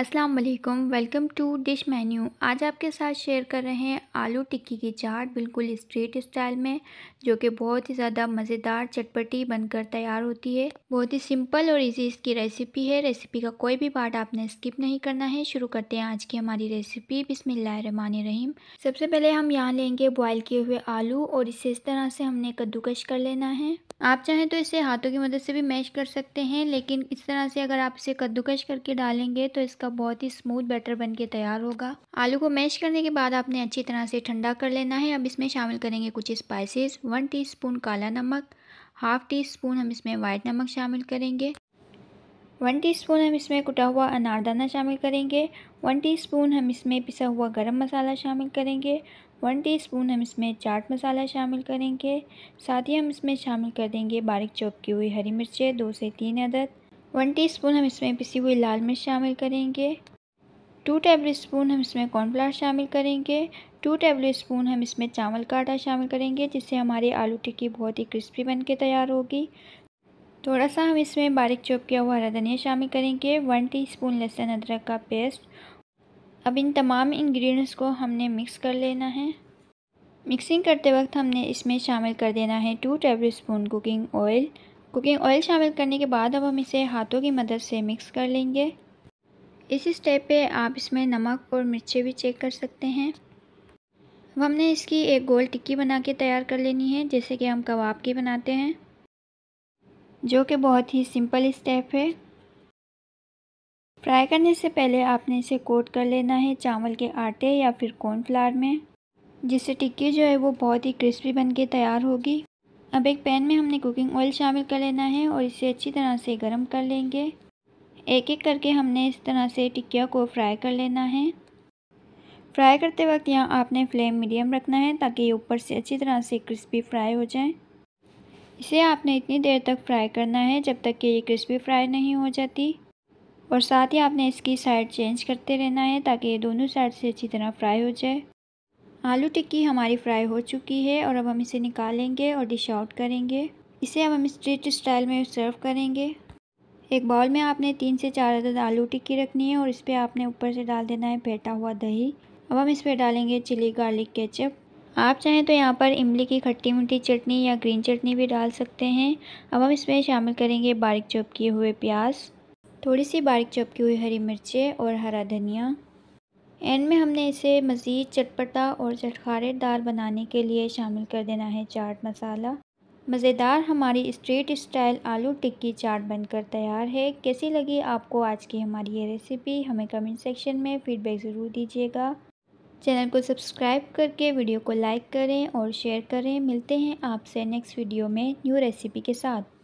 अस्सलाम वालेकुम welcome to dish menu आज आपके साथ शेयर कर रहे हैं आलू टिक्की की चाट बिल्कुल स्ट्रीट स्टाइल में जो कि बहुत ही ज़्यादा मज़ेदार चटपटी बनकर तैयार होती है बहुत ही सिंपल और इजी इसकी रेसिपी है रेसिपी का कोई भी पार्ट आपने स्किप नहीं करना है शुरू करते हैं आज की हमारी रेसिपी रहीम सबसे पहले हम यहाँ लेंगे बॉयल किए हुए आलू और इसे इस तरह से हमने कद्दूकश कर लेना है आप चाहें तो इसे हाथों की मदद से भी मैश कर सकते हैं लेकिन इस तरह से अगर आप इसे कद्दूकश करके डालेंगे तो इसका बहुत ही स्मूथ बैटर बन के तैयार होगा आलू को मैश करने के बाद आपने अच्छी तरह से ठंडा कर लेना है अब इसमें शामिल करेंगे कुछ स्पाइसेस वन टीस्पून काला नमक हाफ टी स्पून हम इसमें वाइट नमक शामिल करेंगे वन टीस्पून हम इसमें कुटा हुआ अनारदाना शामिल करेंगे वन टीस्पून हम इसमें पिसा हुआ गरम मसाला शामिल करेंगे वन टीस्पून हम इसमें चाट मसाला शामिल करेंगे साथ ही हम इसमें शामिल कर देंगे बारीक चौपकी हुई हरी मिर्चें दो से तीन अदद वन टीस्पून हम इसमें पिसी हुई लाल मिर्च शामिल करेंगे टू टेबल स्पून हम इसमें कॉर्नफ्लावर शामिल करेंगे टू टेबल स्पून हम इसमें चावल का आटा शामिल करेंगे जिससे हमारी आलू टिक्की बहुत ही क्रिस्पी बन के तैयार होगी थोड़ा सा हम इसमें बारीक चॉप किया हुआ हरा धनिया शामिल करेंगे वन टी स्पून लहसुन अदरक का पेस्ट अब इन तमाम इंग्रेडिएंट्स को हमने मिक्स कर लेना है मिक्सिंग करते वक्त हमने इसमें शामिल कर देना है two tablespoon cooking oil cooking oil शामिल करने के बाद अब हम इसे हाथों की मदद से मिक्स कर लेंगे इस स्टेप पे आप इसमें नमक और मिर्चें भी चेक कर सकते हैं अब हमने इसकी एक गोल टिक्की बना के तैयार कर लेनी है जैसे कि हम कबाब की बनाते हैं जो कि बहुत ही सिंपल स्टेप है फ्राई करने से पहले आपने इसे कोट कर लेना है चावल के आटे या फिर कॉर्नफ्लावर में जिससे टिक्की जो है वो बहुत ही क्रिस्पी बन के तैयार होगी अब एक पैन में हमने कुकिंग ऑयल शामिल कर लेना है और इसे अच्छी तरह से गर्म कर लेंगे एक एक करके हमने इस तरह से टिक्किया को फ्राई कर लेना है फ्राई करते वक्त यहाँ आपने फ्लेम मीडियम रखना है ताकि ये ऊपर से अच्छी तरह से क्रिस्पी फ्राई हो जाए इसे आपने इतनी देर तक फ्राई करना है जब तक कि ये क्रिस्पी फ्राई नहीं हो जाती और साथ ही आपने इसकी साइड चेंज करते रहना है ताकि ये दोनों साइड से अच्छी तरह फ्राई हो जाए आलू टिक्की हमारी फ्राई हो चुकी है और अब हम इसे निकालेंगे और डिश आउट करेंगे इसे अब हम स्ट्रीट स्टाइल में सर्व करेंगे एक बाउल में आपने तीन से चार अदद आलू टिक्की रखनी है और इस पर आपने ऊपर से डाल देना है फेंटा हुआ दही अब हम इस पर डालेंगे चिली गार्लिक केचप आप चाहें तो यहाँ पर इमली की खट्टी मीठी चटनी या ग्रीन चटनी भी डाल सकते हैं अब हम इसमें शामिल करेंगे बारिक चौप किए हुए प्याज थोड़ी सी बारिक चौप की हुई हरी मिर्चें और हरा धनिया एंड में हमने इसे मज़ीद चटपटा और चटखारेदार बनाने के लिए शामिल कर देना है चाट मसाला मज़ेदार हमारी स्ट्रीट स्टाइल आलू टिक्की चाट बनकर तैयार है कैसी लगी आपको आज की हमारी ये रेसिपी हमें कमेंट सेक्शन में फ़ीडबैक ज़रूर दीजिएगा चैनल को सब्सक्राइब करके वीडियो को लाइक करें और शेयर करें मिलते हैं आपसे नेक्स्ट वीडियो में न्यू रेसिपी के साथ